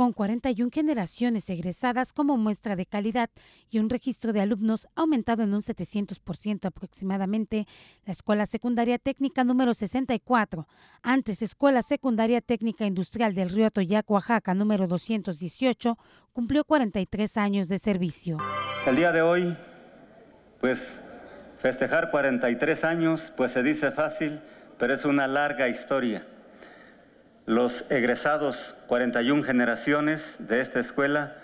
con 41 generaciones egresadas como muestra de calidad y un registro de alumnos aumentado en un 700% aproximadamente, la Escuela Secundaria Técnica número 64, antes Escuela Secundaria Técnica Industrial del Río Atoyac, Oaxaca número 218, cumplió 43 años de servicio. El día de hoy, pues festejar 43 años, pues se dice fácil, pero es una larga historia. Los egresados, 41 generaciones de esta escuela,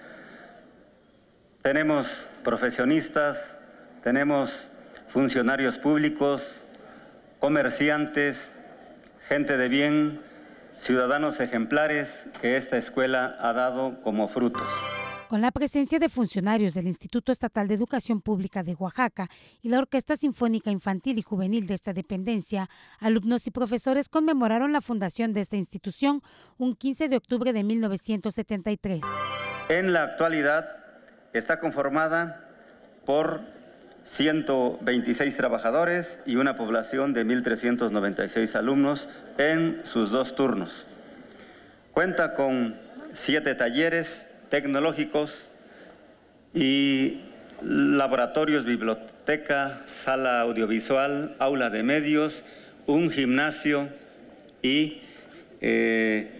tenemos profesionistas, tenemos funcionarios públicos, comerciantes, gente de bien, ciudadanos ejemplares que esta escuela ha dado como frutos. Con la presencia de funcionarios del Instituto Estatal de Educación Pública de Oaxaca y la Orquesta Sinfónica Infantil y Juvenil de esta dependencia, alumnos y profesores conmemoraron la fundación de esta institución un 15 de octubre de 1973. En la actualidad está conformada por 126 trabajadores y una población de 1.396 alumnos en sus dos turnos. Cuenta con siete talleres tecnológicos y laboratorios, biblioteca, sala audiovisual, aula de medios, un gimnasio y, eh,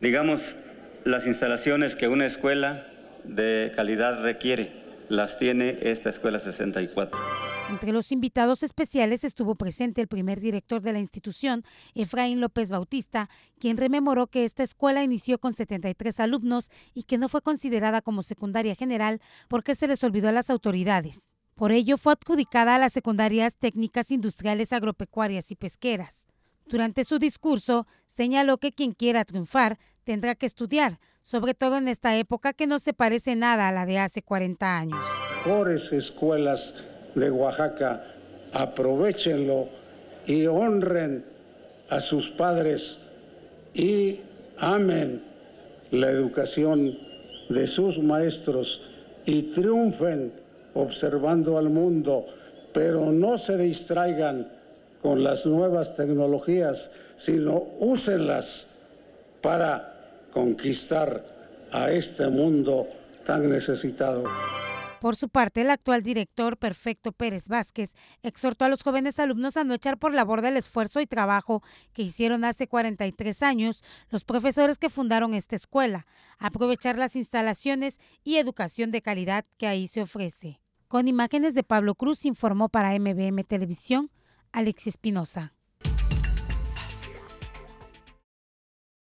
digamos, las instalaciones que una escuela de calidad requiere, las tiene esta Escuela 64. Entre los invitados especiales estuvo presente el primer director de la institución, Efraín López Bautista, quien rememoró que esta escuela inició con 73 alumnos y que no fue considerada como secundaria general porque se les olvidó a las autoridades. Por ello fue adjudicada a las secundarias técnicas industriales agropecuarias y pesqueras. Durante su discurso, señaló que quien quiera triunfar tendrá que estudiar, sobre todo en esta época que no se parece nada a la de hace 40 años. Mejores escuelas de Oaxaca. Aprovechenlo y honren a sus padres y amen la educación de sus maestros y triunfen observando al mundo, pero no se distraigan con las nuevas tecnologías, sino úsenlas para conquistar a este mundo tan necesitado. Por su parte, el actual director Perfecto Pérez Vázquez exhortó a los jóvenes alumnos a no echar por la borda el esfuerzo y trabajo que hicieron hace 43 años los profesores que fundaron esta escuela, aprovechar las instalaciones y educación de calidad que ahí se ofrece. Con imágenes de Pablo Cruz informó para MBM Televisión Alexis Espinosa.